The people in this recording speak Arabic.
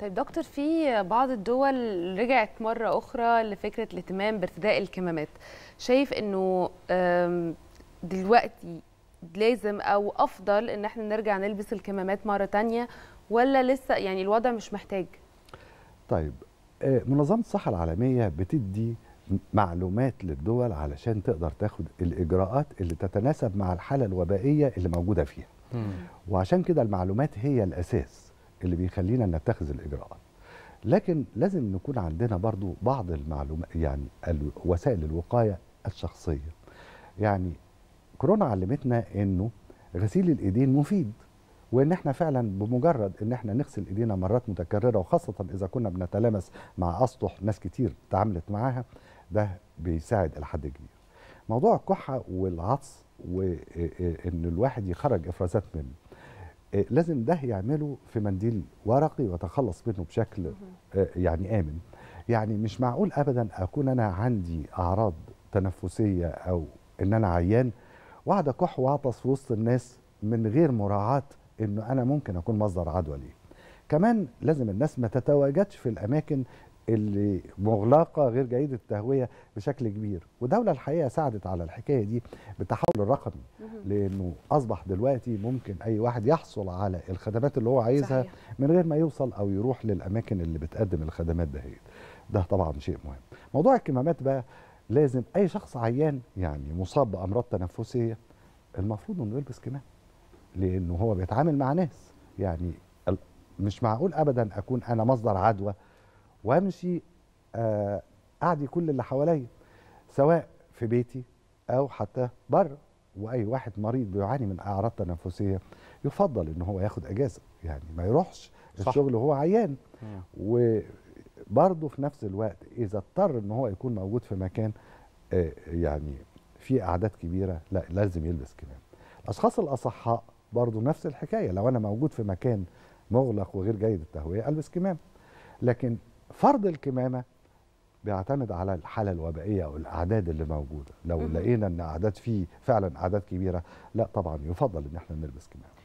طيب دكتور في بعض الدول رجعت مرة أخرى لفكرة الاهتمام بارتداء الكمامات شايف أنه دلوقتي لازم أو أفضل أن احنا نرجع نلبس الكمامات مرة تانية ولا لسه يعني الوضع مش محتاج طيب آه، منظمة الصحة العالمية بتدي معلومات للدول علشان تقدر تاخد الإجراءات اللي تتناسب مع الحالة الوبائية اللي موجودة فيها وعشان كده المعلومات هي الأساس اللي بيخلينا نتخذ الاجراءات لكن لازم نكون عندنا برضو بعض المعلومات يعني وسائل الوقايه الشخصيه يعني كورونا علمتنا انه غسيل الايدين مفيد وان احنا فعلا بمجرد ان احنا نغسل ايدينا مرات متكرره وخاصه اذا كنا بنتلامس مع اسطح ناس كتير تعاملت معاها ده بيساعد الى كبير موضوع الكحه والعطس وان الواحد يخرج افرازات منه آه، لازم ده يعمله في منديل ورقي وتخلص منه بشكل آه، يعني آمن يعني مش معقول أبدا أكون أنا عندي أعراض تنفسية أو إن أنا عيان وأقعد أكح وأعطس في وسط الناس من غير مراعاة إنه أنا ممكن أكون مصدر عدوى ليه كمان لازم الناس ما تتواجدش في الأماكن اللي مغلقه غير جيده التهويه بشكل كبير ودوله الحقيقه ساعدت على الحكايه دي بالتحول الرقمي لانه اصبح دلوقتي ممكن اي واحد يحصل على الخدمات اللي هو عايزها صحيح. من غير ما يوصل او يروح للاماكن اللي بتقدم الخدمات دهيت ده طبعا شيء مهم موضوع الكمامات بقى لازم اي شخص عيان يعني مصاب بامراض تنفسيه المفروض انه يلبس كمام لانه هو بيتعامل مع ناس يعني مش معقول ابدا اكون انا مصدر عدوى وامشي آه، اعدي كل اللي حواليا سواء في بيتي او حتى بره واي واحد مريض بيعاني من اعراض تنفسيه يفضل ان هو ياخد اجازه يعني ما يروحش صح. الشغل وهو عيان وبرضه في نفس الوقت اذا اضطر ان هو يكون موجود في مكان آه، يعني في اعداد كبيره لا لازم يلبس كمام الاشخاص الاصحاء برضه نفس الحكايه لو انا موجود في مكان مغلق وغير جيد التهويه البس كمام لكن فرض الكمامه بيعتمد على الحاله الوبائيه او الاعداد اللي موجوده لو لقينا ان اعداد فيه فعلا اعداد كبيره لا طبعا يفضل ان احنا نلبس كمامه